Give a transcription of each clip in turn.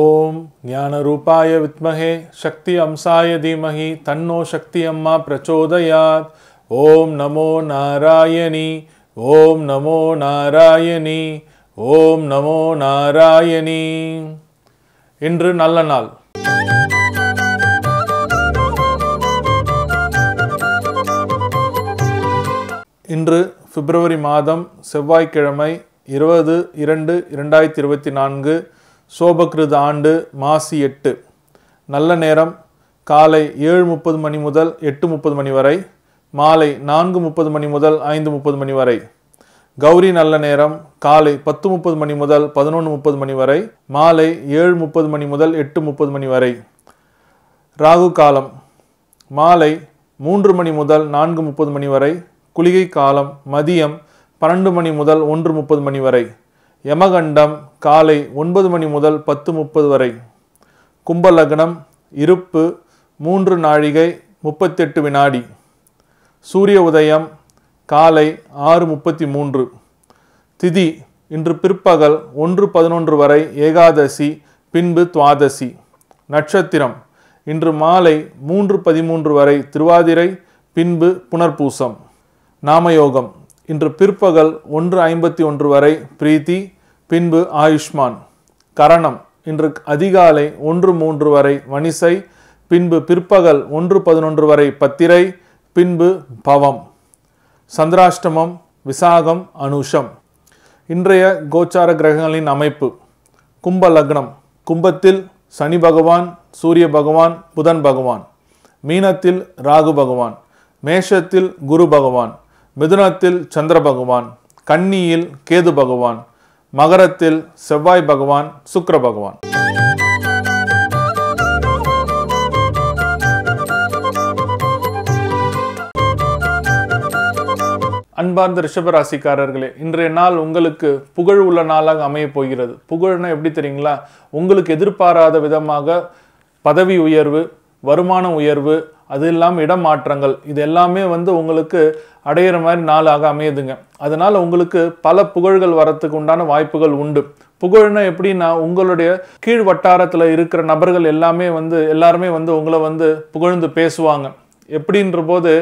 ஓம் ஞான ரூபாய வித்மகே சக்தி அம்சாய தீமகி தன்னோ சக்தி அம்மா பிரச்சோதயாத் ஓம் நமோ நாராயணி ஓம் நமோ நாராயணி ஓம் நமோ நாராயணி இன்று நல்ல நாள் இன்று பிப்ரவரி மாதம் செவ்வாய்க்கிழமை இருபது இரண்டு இரண்டாயிரத்தி இருபத்தி நான்கு சோபகிருத ஆண்டு மாசி எட்டு நல்ல நேரம் காலை ஏழு முப்பது மணி முதல் எட்டு முப்பது மணி வரை மாலை நான்கு முப்பது மணி முதல் ஐந்து முப்பது மணி வரை கௌரி நல்ல நேரம் காலை பத்து முப்பது மணி முதல் பதினொன்று முப்பது மணி வரை மாலை ஏழு முப்பது மணி முதல் எட்டு முப்பது மணி வரை ராகு காலம் மாலை மூன்று மணி முதல் நான்கு முப்பது மணி வரை குளிகை காலம் மதியம் பன்னெண்டு மணி முதல் ஒன்று முப்பது மணி வரை யமகண்டம் காலை ஒன்பது மணி முதல் பத்து முப்பது வரை கும்பலக்னம் இருப்பு மூன்று நாழிகை முப்பத்தெட்டு வினாடி சூரிய உதயம் காலை ஆறு முப்பத்தி மூன்று திதி இன்று பிற்பகல் ஒன்று பதினொன்று வரை ஏகாதசி பின்பு துவாதசி நட்சத்திரம் இன்று மாலை மூன்று பதிமூன்று வரை திருவாதிரை பின்பு புனர்பூசம் நாமயோகம் இன்று பிற்பகல் ஒன்று ஐம்பத்தி ஒன்று வரை பிரீத்தி பின்பு ஆயுஷ்மான் கரணம் இன்று அதிகாலை ஒன்று மூன்று வரை வனிசை பின்பு பிற்பகல் ஒன்று பதினொன்று வரை பத்திரை பின்பு பவம் சந்திராஷ்டமம் விசாகம் அனுஷம் இன்றைய கோச்சார கிரகங்களின் அமைப்பு கும்ப லக்னம் கும்பத்தில் சனி பகவான் சூரிய பகவான் புதன் பகவான் மீனத்தில் ராகு பகவான் மேஷத்தில் குரு பகவான் மிதுனத்தில் சந்திர பகவான் கன்னியில் கேது பகவான் மகரத்தில் செவ்வாய் பகவான் சுக்கர பகவான் அன்பார்ந்த ரிஷபராசிக்காரர்களே இன்றைய நாள் உங்களுக்கு புகழ் உள்ள நாளாக அமைய போகிறது புகழ்னா எப்படி தெரியுங்களா உங்களுக்கு எதிர்பாராத விதமாக பதவி உயர்வு வருமான உயர்வு அது இல்லாமல் இடமாற்றங்கள் இது எல்லாமே வந்து உங்களுக்கு அடையிற மாதிரி நாளாக அமையுதுங்க அதனால் உங்களுக்கு பல புகழ்கள் வரத்துக்கு உண்டான வாய்ப்புகள் உண்டு புகழ்னா எப்படின்னா உங்களுடைய கீழ் வட்டாரத்தில் இருக்கிற நபர்கள் எல்லாமே வந்து எல்லாருமே வந்து உங்களை வந்து புகழ்ந்து பேசுவாங்க எப்படின்ற போது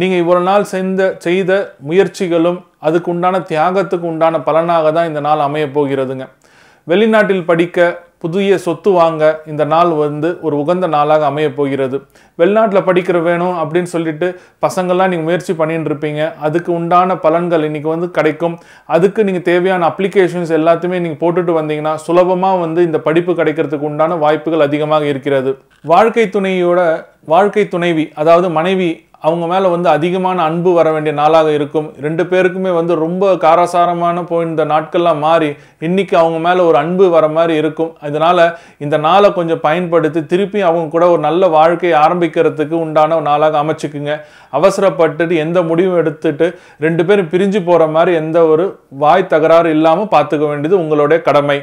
நீங்கள் இவ்வளோ நாள் செய்த செய்த முயற்சிகளும் அதுக்கு உண்டான தியாகத்துக்கு உண்டான பலனாக தான் இந்த நாள் அமைய போகிறதுங்க வெளிநாட்டில் படிக்க புதிய சொத்து வாங்க இந்த நாள் வந்து ஒரு உகந்த நாளாக அமைய போகிறது வெளிநாட்டில் படிக்கிற வேணும் அப்படின்னு சொல்லிட்டு பசங்கள்லாம் நீங்கள் முயற்சி பண்ணிட்டு இருப்பீங்க அதுக்கு உண்டான பலன்கள் இன்றைக்கி வந்து கிடைக்கும் அதுக்கு நீங்கள் தேவையான அப்ளிகேஷன்ஸ் எல்லாத்தையுமே நீங்கள் போட்டுட்டு வந்தீங்கன்னா சுலபமாக வந்து இந்த படிப்பு கிடைக்கிறதுக்கு உண்டான வாய்ப்புகள் அதிகமாக இருக்கிறது வாழ்க்கை துணையோட வாழ்க்கை துணைவி அதாவது மனைவி அவங்க மேலே வந்து அதிகமான அன்பு வர வேண்டிய நாளாக இருக்கும் ரெண்டு பேருக்குமே வந்து ரொம்ப காரசாரமான போயிருந்த நாட்கள்லாம் மாறி இன்றைக்கி அவங்க மேலே ஒரு அன்பு வர மாதிரி இருக்கும் அதனால் இந்த நாளை கொஞ்சம் பயன்படுத்தி திருப்பி அவங்க கூட ஒரு நல்ல வாழ்க்கையை ஆரம்பிக்கிறதுக்கு உண்டான ஒரு நாளாக அமைச்சுக்குங்க அவசரப்பட்டுட்டு எந்த முடிவும் எடுத்துட்டு ரெண்டு பேரும் பிரிஞ்சு போகிற மாதிரி எந்த ஒரு வாய் தகராறு இல்லாமல் பார்த்துக்க வேண்டியது உங்களுடைய கடமை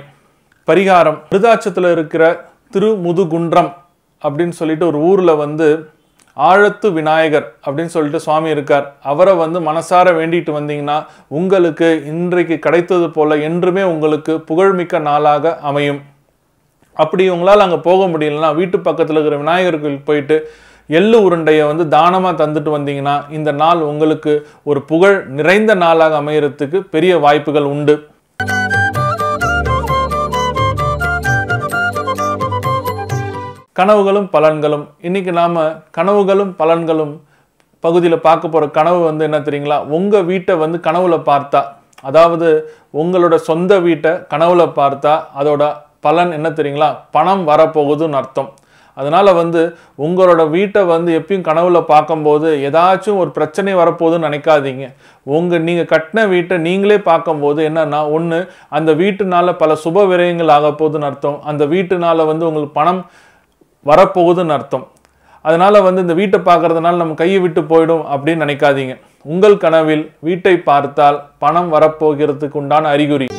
பரிகாரம் விருதாச்சத்தில் இருக்கிற திருமுதுகுன்றம் அப்படின்னு சொல்லிட்டு ஒரு ஊரில் வந்து ஆழத்து விநாயகர் அப்படின்னு சொல்லிட்டு சுவாமி இருக்கார் அவரை வந்து மனசார வேண்டிட்டு வந்தீங்கன்னா உங்களுக்கு இன்றைக்கு கிடைத்தது போல என்றுமே உங்களுக்கு புகழ்மிக்க நாளாக அமையும் அப்படி உங்களால் அங்கே போக முடியலன்னா வீட்டு பக்கத்தில் இருக்கிற விநாயகர் கோயில் போயிட்டு எள்ளு உருண்டையை வந்து தானமாக தந்துட்டு வந்தீங்கன்னா இந்த நாள் உங்களுக்கு ஒரு புகழ் நிறைந்த நாளாக அமையறதுக்கு பெரிய வாய்ப்புகள் உண்டு கனவுகளும் பலன்களும் இன்றைக்கி நாம் கனவுகளும் பலன்களும் பகுதியில் பார்க்க போகிற கனவு வந்து என்ன தெரியுங்களா உங்கள் வீட்டை வந்து கனவுல பார்த்தா அதாவது உங்களோட சொந்த வீட்டை கனவுல பார்த்தா அதோட பலன் என்ன தெரியுங்களா பணம் வரப்போகுதுன்னு அர்த்தம் அதனால் வந்து உங்களோட வீட்டை வந்து எப்பயும் கனவுல பார்க்கும்போது ஏதாச்சும் ஒரு பிரச்சனை வரப்போகுதுன்னு நினைக்காதீங்க உங்கள் நீங்கள் கட்டின வீட்டை நீங்களே பார்க்கும்போது என்னென்னா ஒன்று அந்த வீட்டுனால பல சுப விரயங்கள் ஆக போகுதுன்னு அர்த்தம் அந்த வீட்டுனால வந்து உங்களுக்கு பணம் வரப்போகுதுன்னு அர்த்தம் அதனால் வந்து இந்த வீட்டை பார்க்குறதுனால நம்ம கையை விட்டு போயிடும் அப்படின்னு நினைக்காதீங்க உங்கள் கனவில் வீட்டை பார்த்தால் பணம் வரப்போகிறதுக்கு உண்டான அறிகுறி